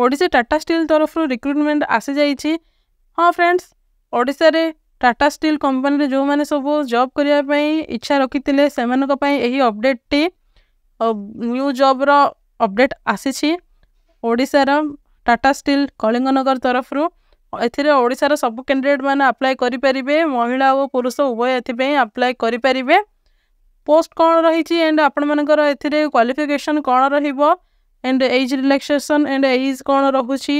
Odisha Tata Steel ତରଫରୁ recruitment ଆସିଯାଇଛି ହଁ ଫ୍ରେଣ୍ଡସ୍ ଓଡ଼ିଶାରେ ଟାଟା ଷ୍ଟିଲ୍ କମ୍ପାନୀରେ ଯେଉଁମାନେ ସବୁ ଜବ୍ କରିବା ପାଇଁ ଇଚ୍ଛା ରଖିଥିଲେ ସେମାନଙ୍କ ପାଇଁ ଏହି ଅପଡ଼େଟ୍ଟି ନ୍ୟୁ ଜବ୍ର ଅପଡ଼େଟ୍ ଆସିଛି ଓଡ଼ିଶାର ଟାଟା ଷ୍ଟିଲ୍ କଳିଙ୍ଗନଗର ତରଫରୁ ଏଥିରେ ଓଡ଼ିଶାର ସବୁ କ୍ୟାଣ୍ଡିଡ଼େଟ୍ମାନେ ଆପ୍ଲାଏ କରିପାରିବେ ମହିଳା ଓ ପୁରୁଷ ଉଭୟ ଏଥିପାଇଁ ଆପ୍ଲାଏ କରିପାରିବେ ପୋଷ୍ଟ କ'ଣ ରହିଛି ଆଣ୍ଡ ଆପଣମାନଙ୍କର ଏଥିରେ କ୍ୱାଲିଫିକେସନ୍ କ'ଣ ରହିବ and age relaxation and age କ'ଣ ରହୁଛି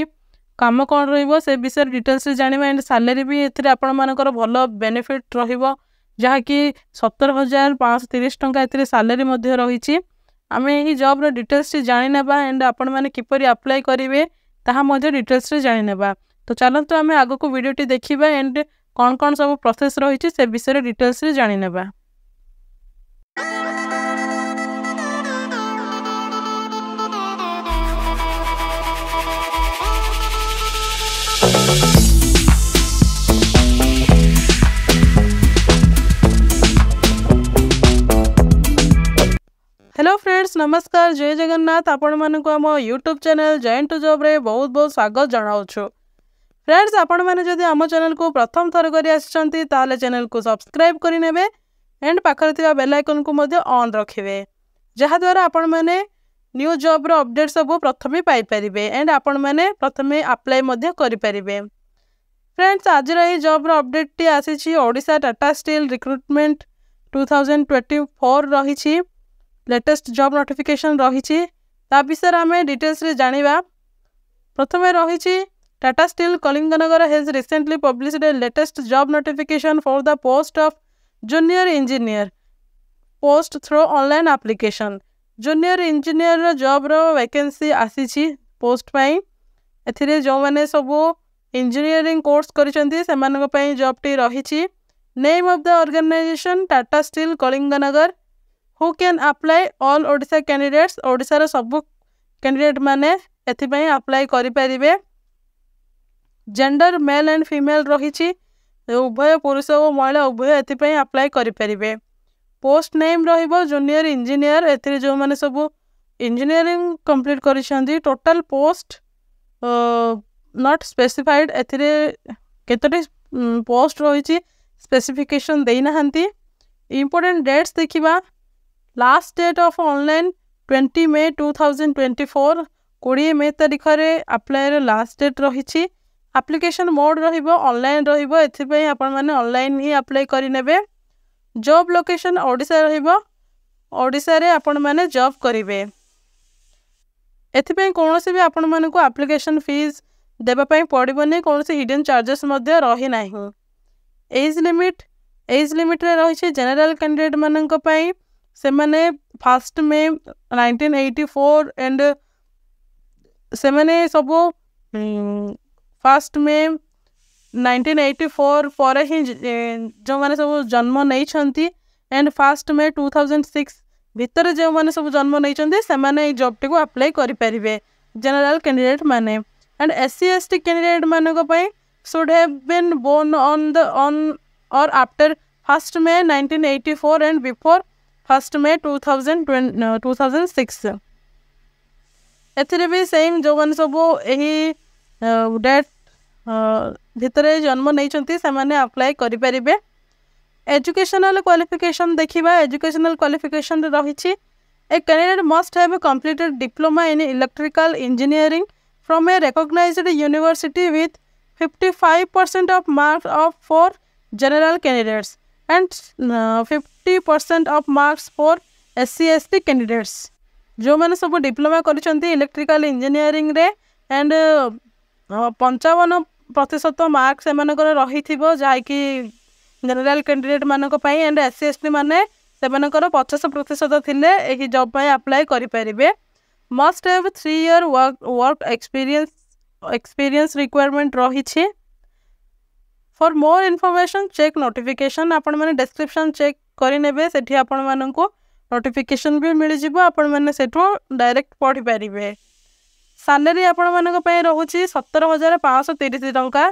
କାମ କ'ଣ ରହିବ ସେ ବିଷୟରେ ଡିଟେଲ୍ସରେ ଜାଣିବା ଏଣ୍ଡ ସାଲାରୀ ବି ଏଥିରେ ଆପଣମାନଙ୍କର ଭଲ ବେନିଫିଟ୍ ରହିବ ଯାହାକି ସତର ହଜାର ପାଞ୍ଚଶହ ତିରିଶ ଟଙ୍କା ଏଥିରେ ସାଲାରୀ ମଧ୍ୟ ରହିଛି ଆମେ ଏହି ଜବ୍ର ଡିଟେଲ୍ସଟି ଜାଣିନେବା ଏଣ୍ଡ ଆପଣମାନେ କିପରି ଆପ୍ଲାଏ କରିବେ ତାହା ମଧ୍ୟ ଡିଟେଲ୍ସରେ ଜାଣିନେବା ତ ଚାଲନ୍ତୁ ଆମେ ଆଗକୁ ଭିଡ଼ିଓଟି ଦେଖିବା ଏଣ୍ଡ କ'ଣ କ'ଣ ସବୁ ପ୍ରୋସେସ୍ ରହିଛି ସେ ବିଷୟରେ ଡିଟେଲ୍ସରେ ଜାଣିନେବା ନମସ୍କାର ଜୟ ଜଗନ୍ନାଥ ଆପଣମାନଙ୍କୁ ଆମ ୟୁଟ୍ୟୁବ୍ ଚ୍ୟାନେଲ୍ ଜଏଣ୍ଟ ଜବ୍ରେ ବହୁତ ବହୁତ ସ୍ୱାଗତ ଜଣାଉଛୁ ଫ୍ରେଣ୍ଡସ୍ ଆପଣମାନେ ଯଦି ଆମ ଚ୍ୟାନେଲ୍କୁ ପ୍ରଥମ ଥର କରି ଆସିଛନ୍ତି ତାହେଲେ ଚ୍ୟାନେଲ୍କୁ ସବସ୍କ୍ରାଇବ୍ କରିନେବେ ଏଣ୍ଡ ପାଖରେ ଥିବା ବେଲ୍ ଆଇକନ୍କୁ ମଧ୍ୟ ଅନ୍ ରଖିବେ ଯାହାଦ୍ୱାରା ଆପଣମାନେ ନ୍ୟୁ ଜବ୍ର ଅପଡେଟ୍ ସବୁ ପ୍ରଥମେ ପାଇପାରିବେ ଆଣ୍ଡ ଆପଣମାନେ ପ୍ରଥମେ ଆପ୍ଲାଏ ମଧ୍ୟ କରିପାରିବେ ଫ୍ରେଣ୍ଡସ୍ ଆଜିର ଏହି ଜବ୍ର ଅପଡେଟ୍ଟି ଆସିଛି Odisha Tata steel recruitment two thousand twenty four ରହିଛି ଲେଟେଷ୍ଟ ଜବ୍ ନୋଟିଫିକେସନ୍ ରହିଛି ତା ବିଷୟରେ ଆମେ ଡିଟେଲ୍ସରେ ଜାଣିବା ପ୍ରଥମେ ରହିଛି Tata steel Kalinganagar has recently published a latest job notification for the post of junior engineer post through online application junior engineer job रो वैकेंसी आसी पोस्ट पर जो मैंने सब इंजीनियरिंग कोर्स करपाई टी रही name of the organisation Tata Steel Kalinganagar who can apply all Odisha candidates ओडार सब कैंडिडेट मैंने अप्लाई करें जेंडर मेल एंड फीमेल रही उभय पुरुष और महिला उभय एप्लाय करें পোস্ট ନେମ୍ ରହିବ ଜୁନିୟର ଇଞ୍ଜିନିୟର ଏଥିରେ ଯେଉଁମାନେ ସବୁ ଇଞ୍ଜିନିୟରିଂ କମ୍ପ୍ଲିଟ୍ କରିଛନ୍ତି ଟୋଟାଲ୍ ପୋଷ୍ଟ ନଟ୍ ସ୍ପେସିଫାଇଡ଼୍ ଏଥିରେ କେତୋଟି ପୋଷ୍ଟ ରହିଛି ସ୍ପେସିଫିକେସନ୍ ଦେଇନାହାନ୍ତି ଇମ୍ପୋର୍ଟାଣ୍ଟ ଡେଟ୍ସ ଦେଖିବା last date of online twenty May two thousand twenty four କୋଡ଼ିଏ ମେ ତାରିଖରେ ଆପ୍ଲାଏର ଲାଷ୍ଟ ଡେଟ୍ ରହିଛି ଆପ୍ଲିକେସନ୍ ମୋଡ଼୍ ରହିବ ଅନଲାଇନ୍ ରହିବ ଏଥିପାଇଁ ଆପଣମାନେ ଅନଲାଇନ୍ ହିଁ ଆପ୍ଲାଏ କରିନେବେ जॉब लोकेशन ओडा रे आपण मैंने जॉब करेंगे एथपाई कौन सी भी आपण मानक आप्लिकेसन फिज देवाई पड़े नहीं कौन से हिडेन चार्जेस रही ना एज लिमिट एज लिमिट रही जेनेल कैंडिडेट मानी से मैंने फास्ट मे नाइंटीन एंड से मैंने सब first May nineteen eighty four पर जो सब जन्म नहीं and first May two thousand six भितर जो मैंने सब जन्म नहीं जब टी आप्लाय करेंगे जेनेल कैंडिडेट मैंने and S C S T candidate मानी should have been born on then और after first May nineteen eighty four and before first May two thousand twenty two thousand six एम जो मैंने सब यही date ଭିତରେ ଜନ୍ମ ନେଇଛନ୍ତି ସେମାନେ ଆପ୍ଲାଏ କରିପାରିବେ ଏଜୁକେସନାଲ୍ କ୍ୱାଲିଫିକେସନ୍ ଦେଖିବା ଏଜୁକେସନାଲ୍ କ୍ୱାଲିଫିକେସନ୍ରେ ରହିଛି a candidate must have completed diploma in electrical engineering from a recognized university with 55% of marks of for general candidates and 50% of marks for SC ST candidates जो मैंने सब diploma कर electrical engineering रे and पंचावन ପ୍ରତିଶତ mark ସେମାନଙ୍କର ରହିଥିବ ଯାହାକି ଜେନେରାଲ କ୍ୟାଣ୍ଡିଡେଟ୍ ମାନଙ୍କ ପାଇଁ and S C S T ମାନେ ସେମାନଙ୍କର ପଚାଶ ପ୍ରତିଶତ ଥିଲେ ଏହି ଜବ୍ ପାଇଁ ଆପ୍ଲାଏ କରିପାରିବେ must have three year work work experience experience requirement ରହିଛି for more information check notification ଆପଣମାନେ ଡେସ୍କ୍ରିପସନ୍ ଚେକ୍ କରିନେବେ ସେଠି ଆପଣମାନଙ୍କୁ ନୋଟିଫିକେସନ୍ ବି ମିଳିଯିବ ଆପଣମାନେ ସେଠୁ ଡାଇରେକ୍ଟ ପଢ଼ିପାରିବେ ସାଲେରୀ ଆପଣମାନଙ୍କ ପାଇଁ ରହୁଛି ସତର ହଜାର ପାଞ୍ଚଶହ ତିରିଶ ଟଙ୍କା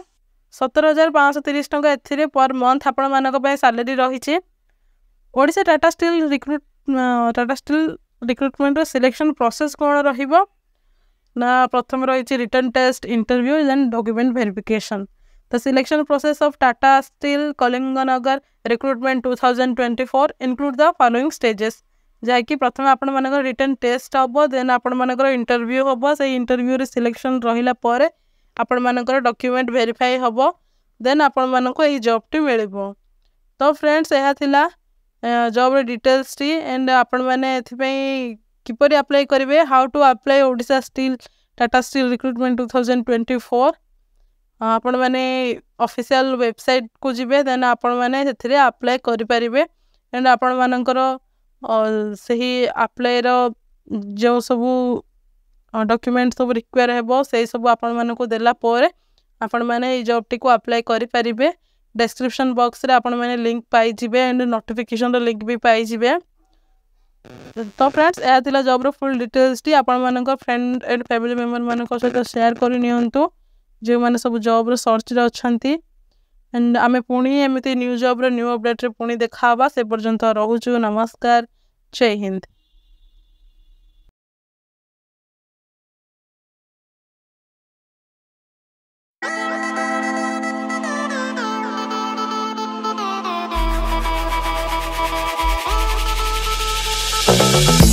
ସତର ହଜାର ପାଞ୍ଚଶହ ତିରିଶ ଟଙ୍କା ଏଥିରେ ପର୍ ମନ୍ଥ ଆପଣମାନଙ୍କ ପାଇଁ ସାଲେରୀ ରହିଛି Odisha Tata steel recruit Tata steel ରିକ୍ରୁଟମେଣ୍ଟର ସିଲେକ୍ସନ୍ ପ୍ରୋସେସ୍ କ'ଣ ରହିବ ନା ପ୍ରଥମେ ରହିଛି written test interview then document verification the selection process of Tata steel Kalinganagar recruitment two thousand twenty four include the following stages जहाँकि प्रथम आपण रिटर्न टेस्ट हम देन आपण इंटरव्यू हम से इंटरव्यू रे सिलेक्शन रहा ଆପଣମାନଙ୍କର ଡକ୍ୟୁମେଣ୍ଟ ଭେରିଫାଏ ହେବ ଦେନ୍ ଆପଣମାନଙ୍କୁ ଏଇ ଜବ୍ଟି ମିଳିବ ତ ଫ୍ରେଣ୍ଡସ୍ ଏହା ଥିଲା ଜବ୍ର ଡିଟେଲ୍ସଟି ଆଣ୍ଡ ଆପଣମାନେ ଏଥିପାଇଁ କିପରି ଆପ୍ଲାଏ କରିବେ how to apply Odisha steel Tata steel recruitment two thousand twenty four ଆପଣମାନେ ଅଫିସିଆଲ୍ ୱେବସାଇଟ୍କୁ ଯିବେ ଦେନ୍ ଆପଣମାନେ ସେଥିରେ ଆପ୍ଲାଏ କରିପାରିବେ ଆଣ୍ଡ ଆପଣମାନଙ୍କର ସେହି ଆପ୍ଲାଏର ଯେଉଁ ସବୁ ଡକ୍ୟୁମେଣ୍ଟ ସବୁ ରିକ୍ୱାର୍ ହେବ ସେଇ ସବୁ ଆପଣମାନଙ୍କୁ ଦେଲା ପରେ ଆପଣମାନେ ଏଇ ଜବ୍ଟିକୁ ଆପ୍ଲାଏ କରିପାରିବେ ଡେସ୍କ୍ରିପସନ୍ ବକ୍ସରେ ଆପଣମାନେ ଲିଙ୍କ୍ ପାଇଯିବେ ଆଣ୍ଡ ନୋଟିଫିକେସନ୍ର ଲିଙ୍କ୍ ବି ପାଇଯିବେ ତ ଫ୍ରେଣ୍ଡସ୍ ଏହା ଥିଲା ଜବ୍ର ଫୁଲ୍ ଡିଟେଲ୍ସଟି ଆପଣମାନଙ୍କ ଫ୍ରେଣ୍ଡ ଆଣ୍ଡ ଫ୍ୟାମିଲି ମେମ୍ବରମାନଙ୍କ ସହିତ ସେୟାର କରିନିଅନ୍ତୁ ଯେଉଁମାନେ ସବୁ ଜବ୍ର ସର୍ଚ୍ଚରେ ଅଛନ୍ତି ଆଣ୍ଡ ଆମେ ପୁଣି ଏମିତି ନ୍ୟୁ ଜବ୍ର ନ୍ୟୁ ଅପଡ଼େଟ୍ରେ ପୁଣି ଦେଖାହେବା ସେ ପର୍ଯ୍ୟନ୍ତ ରହୁଛୁ ନମସ୍କାର ଜୟ ହିନ୍ଦ Thank you